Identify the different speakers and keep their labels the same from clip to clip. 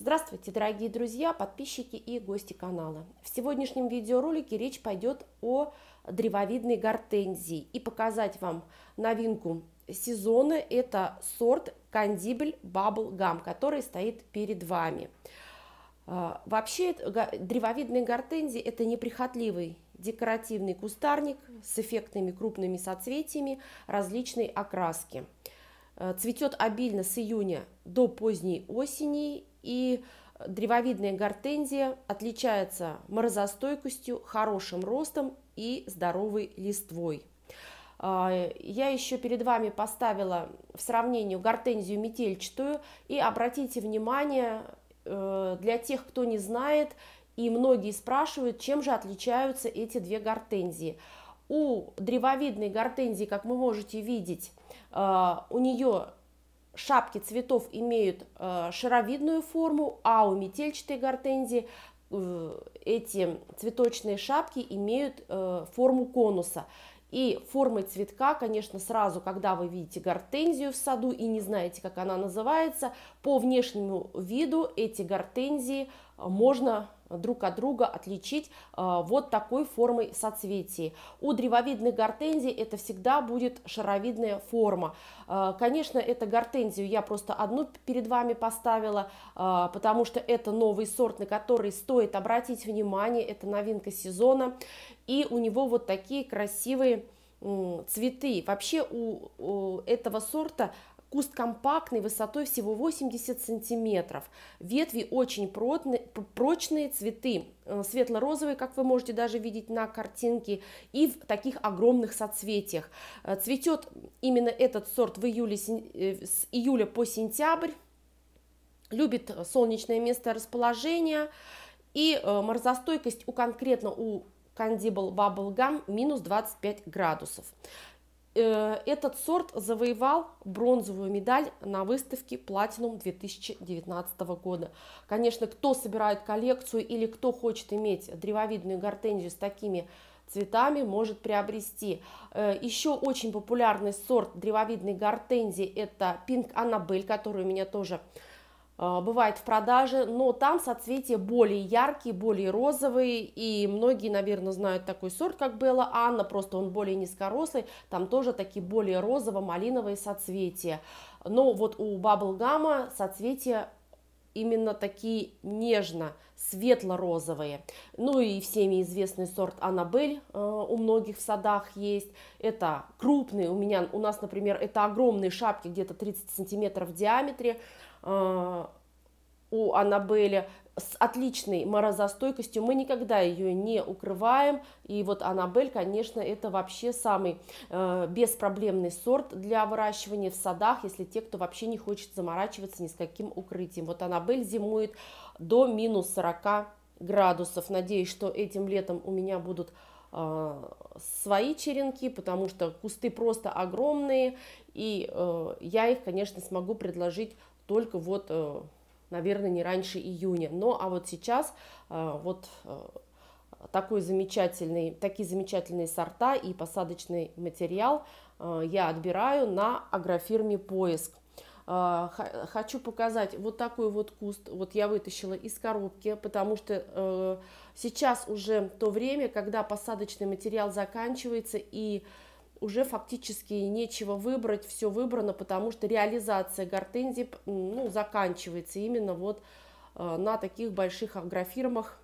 Speaker 1: Здравствуйте, дорогие друзья, подписчики и гости канала. В сегодняшнем видеоролике речь пойдет о древовидной гортензии и показать вам новинку сезона. Это сорт Кандибель Бабл Гам, который стоит перед вами. А, вообще, древовидная гортензия это неприхотливый декоративный кустарник с эффектными крупными соцветиями различной окраски – Э, цветет обильно с июня до поздней осени и древовидная гортензия отличается морозостойкостью, хорошим ростом и здоровой листвой. А, я еще перед вами поставила в сравнении гортензию метельчатую. И обратите внимание, э, для тех, кто не знает, и многие спрашивают, чем же отличаются эти две гортензии – у древовидной гортензии, как вы можете видеть, э, у нее шапки цветов имеют э, шаровидную форму, а у метельчатой гортензии э, эти цветочные шапки имеют форму конуса. И формой цветка, конечно, сразу, когда вы видите гортензию в саду и не знаете, как она называется, по внешнему виду эти гортензии можно друг от друга отличить э, вот такой формой соцветий. У древовидных гортензий это всегда будет шаровидная форма. Э, конечно, это гортензию я просто одну перед вами поставила, э, потому что это новый сорт, на который стоит обратить внимание, это новинка сезона, и у него вот такие красивые цветы. Вообще у, у этого сорта Куст компактный, высотой всего 80 сантиметров. Ветви очень прочные, прочные цветы э, светло-розовые, как вы можете даже видеть на картинке, и в таких огромных соцветиях. Э, цветет именно этот сорт в июле, э, с июля по сентябрь. Любит солнечное место расположения и морозостойкость у конкретно у Кандибл Баблгам минус 25 градусов. Э, этот сорт завоевал бронзовую медаль на выставке Platinum 2019 года. Конечно, кто собирает коллекцию или кто хочет иметь древовидную гортензию с такими цветами, может приобрести. Э, еще очень популярный сорт древовидной гортензии – это Pink Annabelle, который у меня тоже а, бывает в продаже, но там соцветия более яркие, более розовые, и многие, наверное, знают такой сорт, как Белла Анна, просто он более низкорослый, там тоже такие более розово-малиновые соцветия. Но вот у Баблгама соцветия именно такие нежно светло-розовые. Ну и всеми известный сорт Аннабель э, у многих в садах есть. Это крупные у меня, у нас, например, это огромные шапки где-то 30 сантиметров в диаметре. Э, у Аннабеля с отличной морозостойкостью, мы никогда ее не укрываем, и вот Аннабель, конечно, это вообще самый э, беспроблемный сорт для выращивания в садах, если те, кто вообще не хочет заморачиваться ни с каким укрытием. Вот Аннабель зимует до минус 40 градусов, надеюсь, что этим летом у меня будут э, свои черенки, потому что кусты просто огромные, и э, я их, конечно, смогу предложить только вот, э, наверное, не раньше июня. Но а вот сейчас э, вот э, такой замечательный, такие замечательные сорта и посадочный материал я отбираю на агрофирме «Поиск». Хочу показать вот такой вот куст, вот я вытащила из коробки, потому что сейчас уже то время, когда посадочный материал заканчивается и уже фактически нечего выбрать, все выбрано, потому что реализация гортензии ну, заканчивается именно вот э, на таких больших агрофирмах,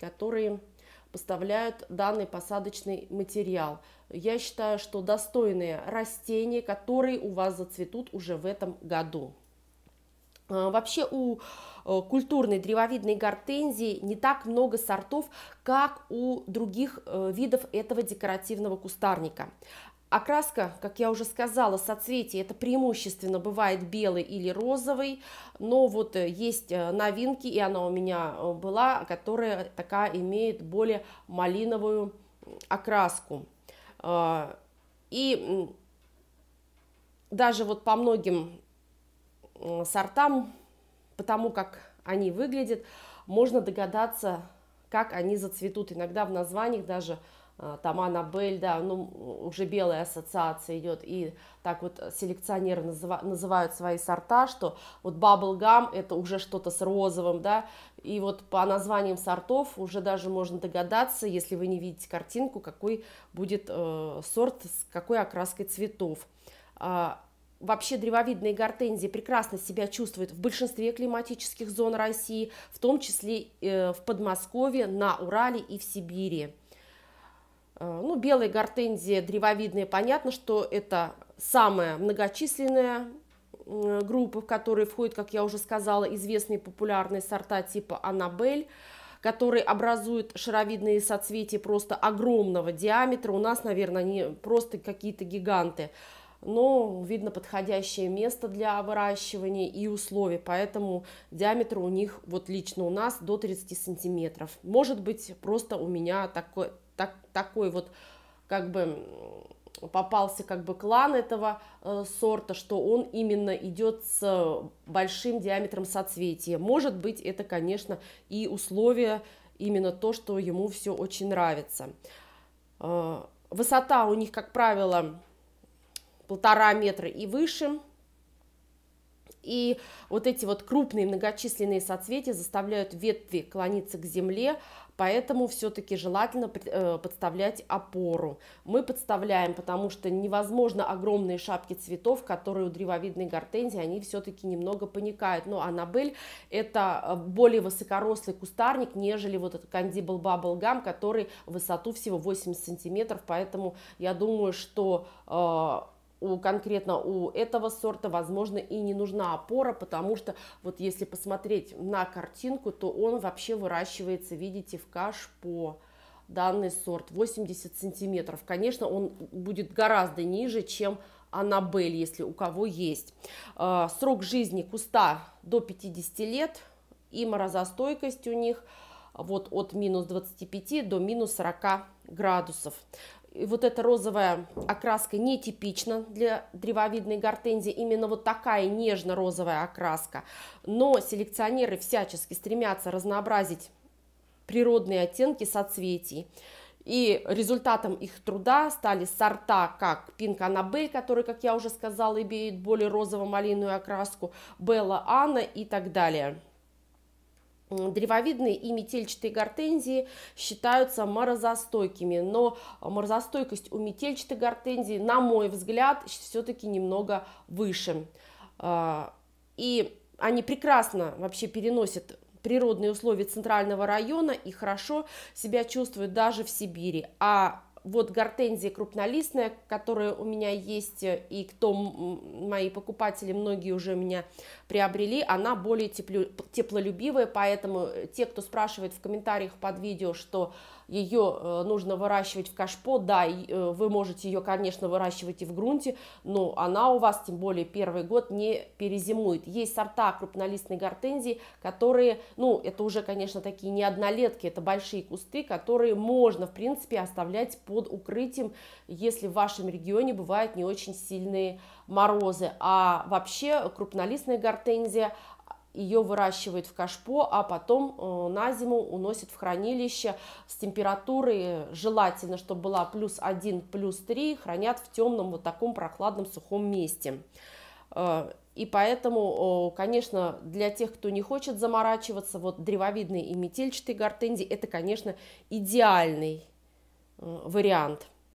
Speaker 1: которые поставляют данный посадочный материал. Я считаю, что достойные растения, которые у вас зацветут уже в этом году. А, вообще у э, культурной древовидной гортензии не так много сортов, как у других э, видов этого декоративного кустарника. Окраска, как я уже сказала, соцветие это преимущественно бывает белый или розовый, но вот э, есть э, новинки, и она у меня э, была, которая такая имеет более малиновую окраску. А, и даже вот по многим сортам, потому как они выглядят, можно догадаться, как они зацветут. Иногда в названиях даже а, там Аннабель, да, ну, уже белая ассоциация идет, и так вот селекционеры называ- называют свои сорта, что вот баблгам это уже что-то с розовым, да, и вот по названиям сортов уже даже можно догадаться, если вы не видите картинку, какой будет э, сорт с какой окраской цветов. А, вообще древовидные гортензии прекрасно себя чувствуют в большинстве климатических зон России, в том числе э, в Подмосковье, на Урале и в Сибири. Э, ну, белые гортензии древовидные, понятно, что это самая многочисленная группы, в которые входят, как я уже сказала, известные популярные сорта типа Аннабель, которые образуют шаровидные соцветия просто огромного диаметра. У нас, наверное, они просто какие-то гиганты. Но видно подходящее место для выращивания и условия, поэтому диаметр у них, вот лично у нас, до 30 сантиметров. Может быть, просто у меня такой, так, такой вот как бы попался как бы клан этого э, сорта, что он именно идет с большим диаметром соцветия. Может быть, это, конечно, и условия, именно то, что ему все очень нравится. Э, высота у них, как правило, полтора метра и выше – и вот эти вот крупные многочисленные соцветия заставляют ветви клониться к земле, поэтому все-таки желательно э, подставлять опору. Мы подставляем, потому что невозможно огромные шапки цветов, которые у древовидной гортензии, они все-таки немного паникают. Но анабель это э, более высокорослый кустарник, нежели вот этот кандибл баблгам, который высоту всего 80 сантиметров, поэтому я думаю, что э, у, конкретно у этого сорта, возможно, и не нужна опора, потому что вот если посмотреть на картинку, то он вообще выращивается, видите, в каш по данный сорт 80 сантиметров. Конечно, он будет гораздо ниже, чем Аннабель, если у кого есть. А, срок жизни куста до 50 лет и морозостойкость у них вот от минус 25 до минус 40 градусов. И вот эта розовая окраска нетипична для древовидной гортензии, именно вот такая нежно-розовая окраска. Но селекционеры всячески стремятся разнообразить природные оттенки соцветий. И результатом их труда стали сорта, как Пинк Аннабель, который, как я уже сказала, имеет более розово-малиную окраску, Белла Анна и так далее. Древовидные и метельчатые гортензии считаются морозостойкими, но морозостойкость у метельчатой гортензии, на мой взгляд, все-таки немного выше. А, и они прекрасно вообще переносят природные условия центрального района и хорошо себя чувствуют даже в Сибири. А вот гортензия крупнолистная, которая у меня есть, и кто мои покупатели, многие уже меня приобрели, она более теплю, теплолюбивая, поэтому э, те, кто спрашивает в комментариях под видео, что ее э, нужно выращивать в кашпо, да, э, вы можете ее, конечно, выращивать и в грунте, но она у вас, тем более первый год, не перезимует. Есть сорта крупнолистной гортензии, которые, ну, это уже, конечно, такие не однолетки, это большие кусты, которые можно, в принципе, оставлять по под укрытием, если в вашем регионе бывают не очень сильные морозы. А вообще крупнолистная гортензия а, ее выращивают в кашпо, а потом э, на зиму уносят в хранилище с температурой, желательно, чтобы была плюс 1, плюс 3, хранят в темном вот таком прохладном сухом месте. Э, и поэтому, конечно, для тех, кто не хочет заморачиваться, вот древовидные и метельчатые гортензии, это, конечно, идеальный Э, вариант.